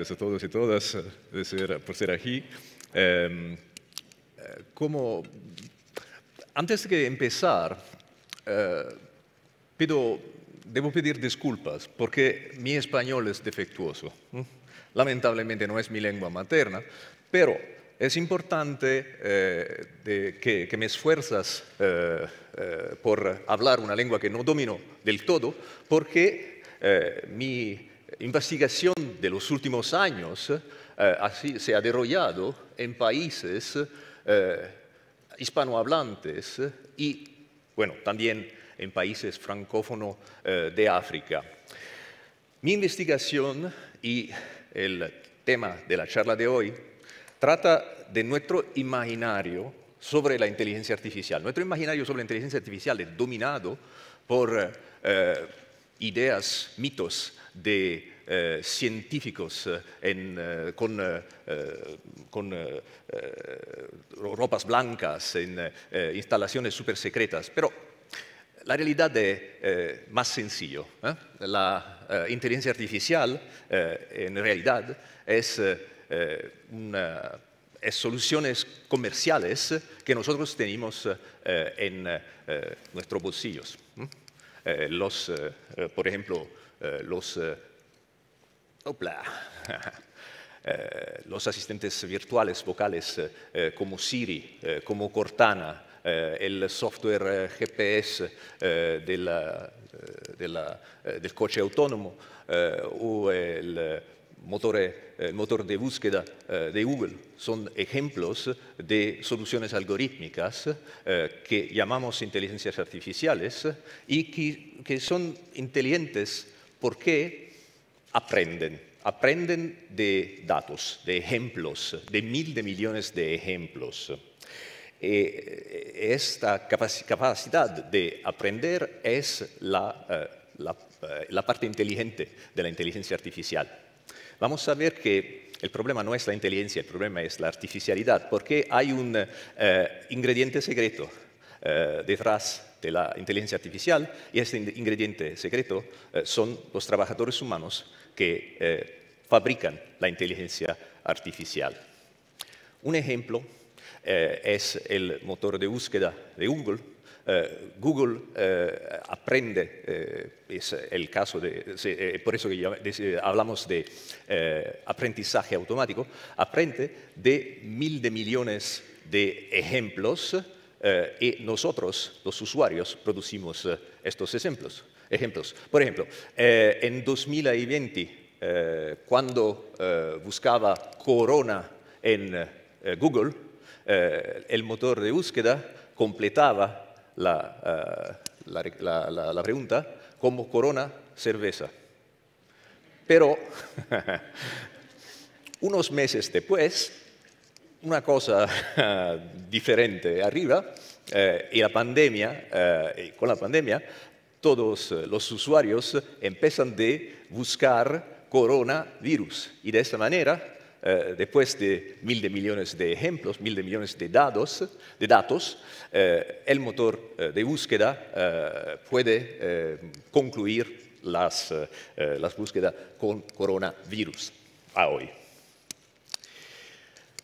a todos y todas eh, por ser aquí. Em, eh, como, antes de empezar, eh, debo pedir disculpas porque mi español es defectuoso. Lamentablemente no es mi lengua materna, pero es importante que, me esfuerzas por hablar una lengua que no domino del todo, porque mi investigación de los últimos años eh, se ha desarrollado en países eh, hispanohablantes y, bueno, también en países francófonos eh, de África. Mi investigación y el tema de la charla de hoy trata de nuestro imaginario sobre la inteligencia artificial. Nuestro imaginario sobre la inteligencia artificial es dominado por ideas, mitos de eh, científicos eh, eh, con, con ropas blancas, en instalaciones súper secretas, pero la realidad es más sencillo. La inteligencia artificial, en realidad, es, soluciones comerciales que nosotros tenemos en nuestros bolsillos. los, por ejemplo, eh, los, eh, eh, los asistentes virtuales vocales como Siri, como Cortana, el software GPS del coche autónomo o el motor, de búsqueda de Google. Son ejemplos de soluciones algorítmicas que llamamos inteligencias artificiales y que, que son inteligentes qué aprenden, aprenden de datos, de ejemplos, de mil de millones de ejemplos. Eh, esta capacidad de aprender es eh, eh, la, parte inteligente de la inteligencia artificial. Vamos a ver que el problema no es la inteligencia, el problema es la artificialidad, porque hay un ingrediente secreto detrás de la inteligencia artificial y este ingrediente secreto eh, son los trabajadores humanos que eh, fabrican la inteligencia artificial. Un ejemplo eh, es el motor de búsqueda de Google. Google aprende, es el caso de, por eso que hablamos de aprendizaje automático, aprende de mil de millones de ejemplos eh, y nosotros, los usuarios, producimos eh, estos ejemplos. ejemplos. Por ejemplo, eh, en 2020, cuando buscaba corona en Google, el motor de búsqueda completaba la, la pregunta como corona cerveza. Pero unos meses después, una cosa diferente arriba eh, y la pandemia, eh, con la pandemia, todos eh, los usuarios empiezan de buscar coronavirus y de esa manera, después de mil de millones de ejemplos, mil de millones de datos, de datos el motor de búsqueda puede concluir las, las búsquedas con coronavirus a hoy.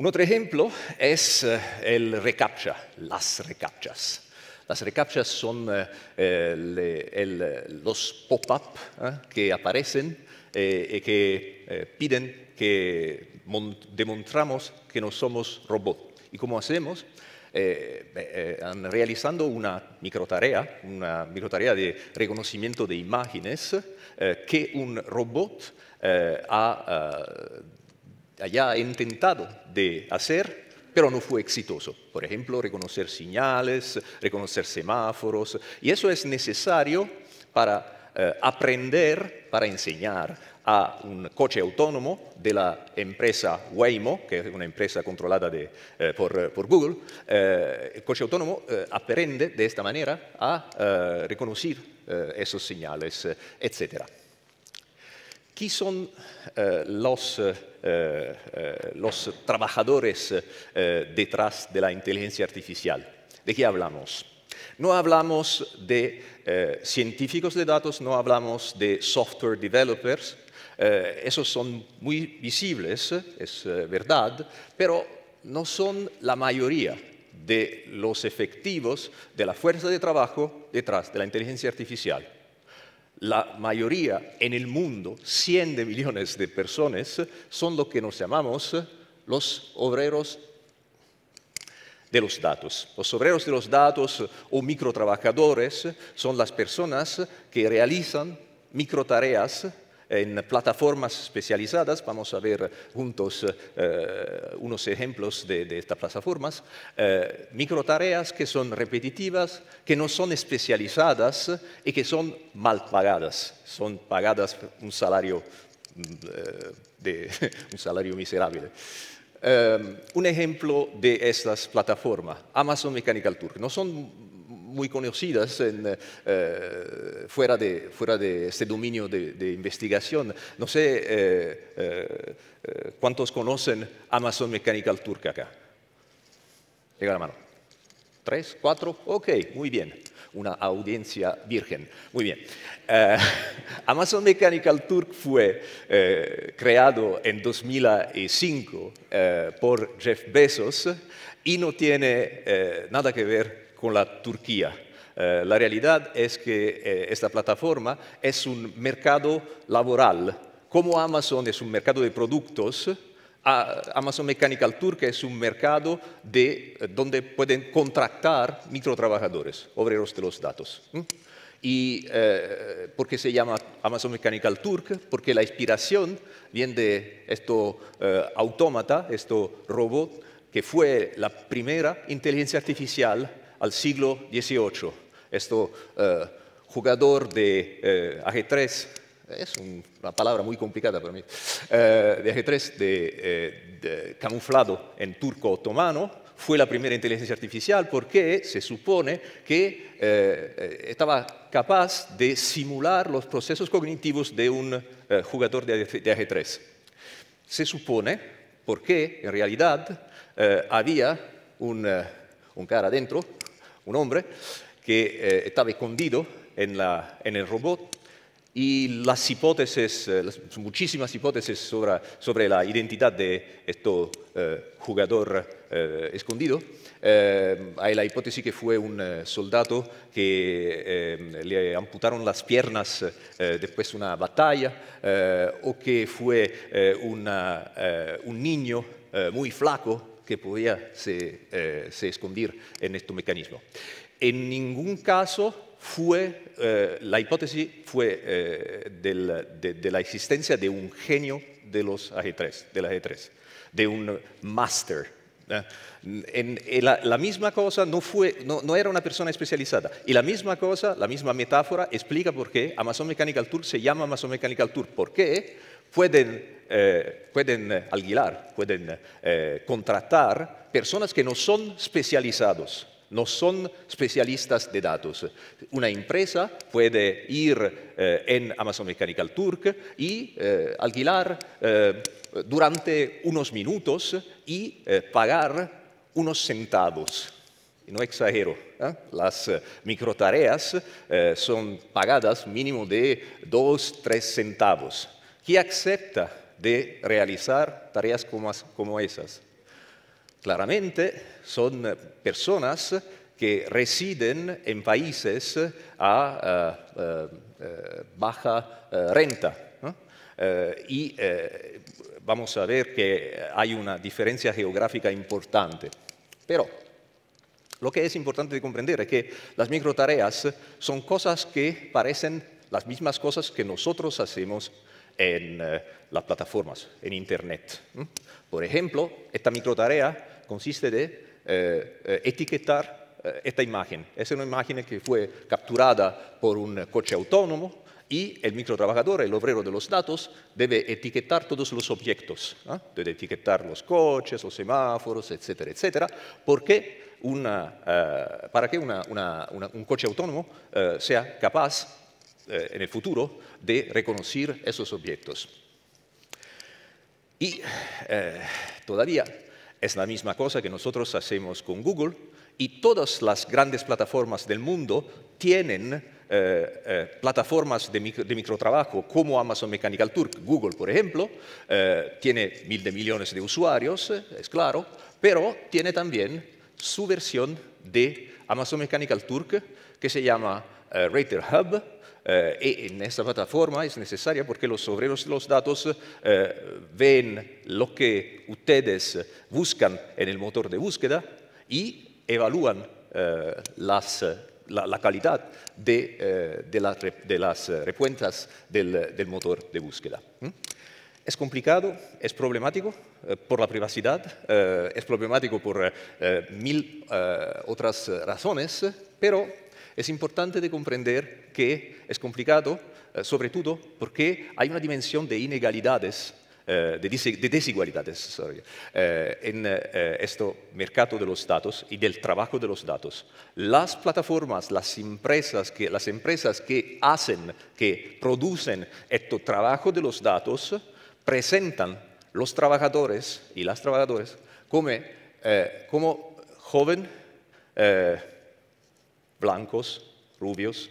Un otro ejemplo es eh, el reCAPTCHA, las reCAPTCHAs. Las reCAPTCHAs son eh, eh, los pop-up que aparecen y que piden que demostramos que no somos robots. ¿Y cómo hacemos? realizando una micro tarea, una micro tarea de reconocimiento de imágenes que un robot ha haya intentado de hacer, pero no fue exitoso. Por ejemplo, reconocer señales, reconocer semáforos, y eso es necesario para eh, aprender, para enseñar a un coche autónomo de la empresa Waymo, que es una empresa controlada eh, eh, por, Google, el coche autónomo aprende de esta manera a reconocer esos señales, etcétera. ¿Qué son eh, los, eh, eh, los, trabajadores detrás de la inteligencia artificial? ¿De qué hablamos? No hablamos de científicos de datos, no hablamos de software developers, esos son muy visibles, es verdad, pero no son la mayoría de los efectivos de la fuerza de trabajo detrás de la inteligencia artificial la mayoría en el mundo, 100 de millones de personas, son lo que nos llamamos los obreros de los datos. Los obreros de los datos o microtrabajadores son las personas que realizan microtareas en plataformas especializadas. Vamos a ver juntos eh, unos ejemplos de, estas plataformas. Eh, microtareas que son repetitivas, que no son especializadas y que son mal pagadas. Son pagadas un salario, mm, eh, un salario miserable. un ejemplo de estas plataformas, Amazon Mechanical Turk. No son muy conocidas eh, eh, fuera, de, fuera de este dominio de, investigación. No sé eh, cuántos conocen Amazon Mechanical Turk acá. Llega la mano. ¿Tres? ¿Cuatro? Ok, muy bien. Una audiencia virgen. Muy bien. Amazon Mechanical Turk fue creado en 2005 por Jeff Bezos y no tiene nada que ver con la Turquía. Eh, la realidad es que eh, esta plataforma es un mercado laboral. Como Amazon es un mercado de productos, Amazon Mechanical Turk es un mercado de, eh, donde pueden contratar microtrabajadores, obreros de los datos. ¿Y eh, por qué se llama Amazon Mechanical Turk? Porque la inspiración viene de esto automata, autómata, esto robot, que fue la primera inteligencia artificial al siglo XVIII. Esto, eh, jugador de eh, ajedrez, es una palabra muy complicada para mí, eh, de ajedrez eh, de, camuflado en turco otomano, fue la primera inteligencia artificial porque se supone que estaba capaz de simular los procesos cognitivos de un jugador de, de 3 Se supone porque en realidad había un, un cara adentro un hombre, que eh, estaba escondido en, el robot y las hipótesis, eh, muchísimas hipótesis sobre, la identidad de este jugador escondido. hay la hipótesis que fue un soldado que le amputaron las piernas después de una batalla, o que fue un niño muy flaco que podía se, eh, esconder en este mecanismo. En ningún caso fue, eh, la hipótesis fue eh, de, la existencia de un genio de los AG3, 3 de un master. En, la, misma cosa no, fue, no, era una persona especializada. Y la misma cosa, la misma metáfora explica por qué Amazon Mechanical Tour se llama Amazon Mechanical Tour. ¿Por qué? Pueden eh, pueden eh, alquilar, pueden eh, contratar personas que no son especializados, no son especialistas de datos. Una empresa puede ir en Amazon Mechanical Turk y alquilar durante unos minutos y pagar unos centavos no exagero, las microtareas son pagadas mínimo de dos, tres centavos. ¿Quién acepta de realizar tareas como, esas. Claramente son personas que residen en países a eh, eh, baja eh, renta. y vamos a ver que hay una diferencia geográfica importante. Pero lo que es importante de comprender es que las micro tareas son cosas que parecen las mismas cosas que nosotros hacemos en eh, las plataformas, en Internet. Por ejemplo, esta microtarea consiste de eh, eh, etiquetar esta imagen. Es una imagen que fue capturada por un coche autónomo y el microtrabajador, el obrero de los datos, debe etiquetar todos los objetos. ¿ah? Debe etiquetar los coches, los semáforos, etcétera, etcétera, porque para que un coche autónomo sea capaz eh, en el futuro de reconocer esos objetos. Y eh, todavía es la misma cosa que nosotros hacemos con Google y todas las grandes plataformas del mundo tienen eh, plataformas de, microtrabajo como Amazon Mechanical Turk, Google por ejemplo, tiene mil de millones de usuarios, es claro, pero tiene también su versión de Amazon Mechanical Turk que se llama Rater Hub, eh, en esta plataforma es necesaria porque los obreros de los datos eh, ven lo que ustedes buscan en el motor de búsqueda y evalúan eh, las, eh, la, calidad de, de, las repuentas del, motor de búsqueda. Es complicado, es problemático por la privacidad, es problemático por mil otras razones, pero es importante de comprender que es complicado, eh, sobre todo porque hay una dimensión de inegalidades, eh, de desigualdades eh, en este mercado de los datos y del trabajo de los datos. Las plataformas, las empresas que, las empresas que hacen, que producen este trabajo de los datos, presentan los trabajadores y las trabajadoras como, como joven blancos, rubios.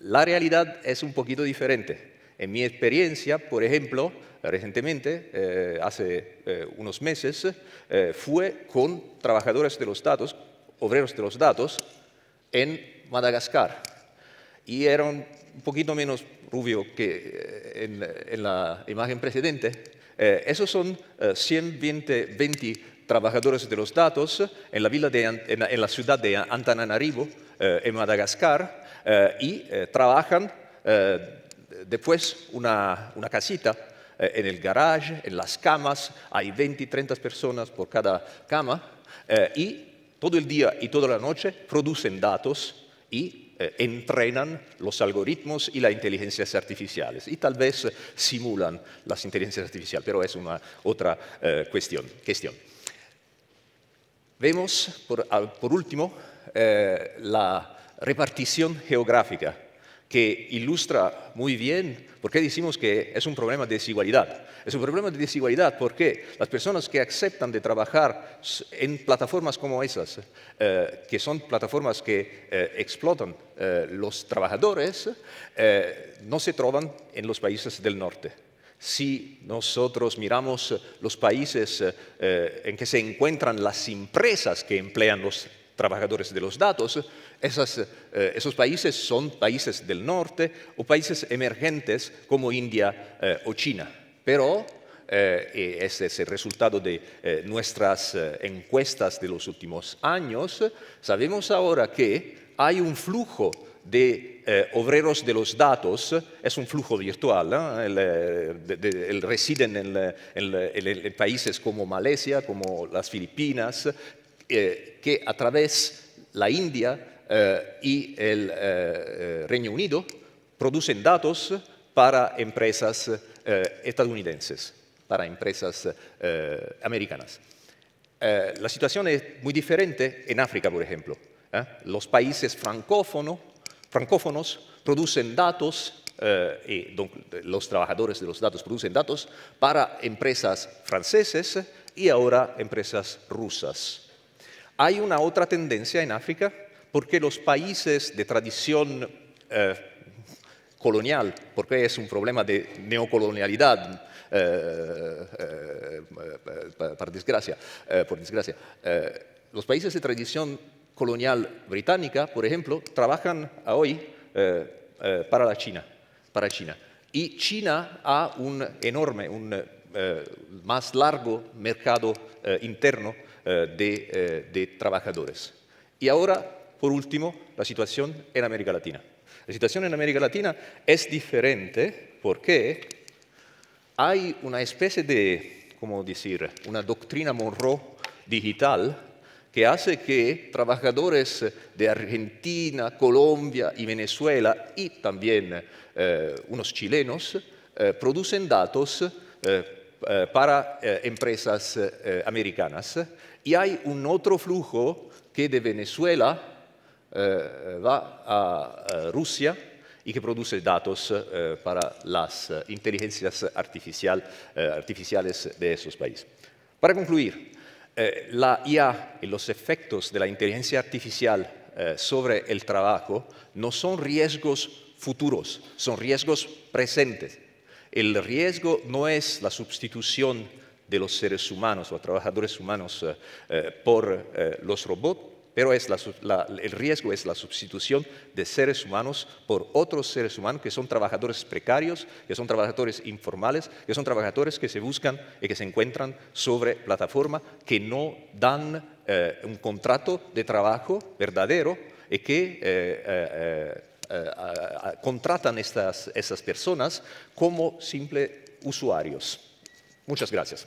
La realidad es un poquito diferente. En mi experiencia, por ejemplo, recientemente, eh, hace eh, unos meses, eh, fue con trabajadores de los datos, obreros de los datos, en Madagascar. Y eran un poquito menos rubio que en, la imagen precedente. esos son 120 trabajadores de los datos en la, en la ciudad de Antananarivo, eh, en Madagascar eh, y eh, trabajan después una, una casita en el garage, en las camas, hay 20, 30 personas por cada cama y todo el día y toda la noche producen datos y entrenan los algoritmos y las inteligencias artificiales. Y tal vez simulan las inteligencias artificiales, pero es una otra cuestión, cuestión. Vemos, por, por último, eh, la repartición geográfica, que ilustra muy bien por qué decimos que es un problema de desigualdad. Es un problema de desigualdad porque las personas que aceptan de trabajar en plataformas como esas, eh, que son plataformas que eh, explotan los trabajadores, no se trovan en los países del norte. Si nosotros miramos los países en que se encuentran las empresas que emplean los trabajadores de los datos, eh, esos países son países del norte o países emergentes como India eh, o China. Pero eh, ese es el resultado de nuestras encuestas de los últimos años, sabemos ahora que hay un flujo de obreros de los datos, es un flujo virtual, el, residen en, países como Malasia, como las Filipinas, eh, que a través la India eh, y el eh, Reino Unido producen datos para empresas estadounidenses, para empresas americanas. la situación es muy diferente en África, por ejemplo. Los países francófono, francófonos producen datos y los trabajadores de los datos producen datos para empresas franceses y ahora empresas rusas. Hay una otra tendencia en África porque los países de tradición eh, colonial, porque es un problema de neocolonialidad, eh, eh, por desgracia, los países de tradición colonial británica, por ejemplo, trabajan hoy para la China, para China. Y China ha un enorme, un más largo mercado interno eh, eh, de, trabajadores. Y ahora, por último, la situación en América Latina. La situación en América Latina es diferente porque hay una especie de, ¿cómo decir?, una doctrina Monroe digital que hace que trabajadores de Argentina, Colombia y Venezuela y también eh, unos chilenos producen datos eh, para eh, empresas eh, americanas. Y hay un otro flujo que de Venezuela va a Rusia y que produce datos para las inteligencias artificiales de esos países. Para concluir, la IA y los efectos de la inteligencia artificial sobre el trabajo no son riesgos futuros, son riesgos presentes el riesgo no es la sustitución de los seres humanos, o trabajadores humanos, eh, eh, por eh, los robots, pero es el riesgo es la sustitución de seres humanos por otros seres humanos que son trabajadores precarios, que son trabajadores informales, que son trabajadores que se buscan y que se encuentran sobre plataformas que no dan un contrato de trabajo verdadero y que eh, contratan estas, personas como simples usuarios. Muchas gracias.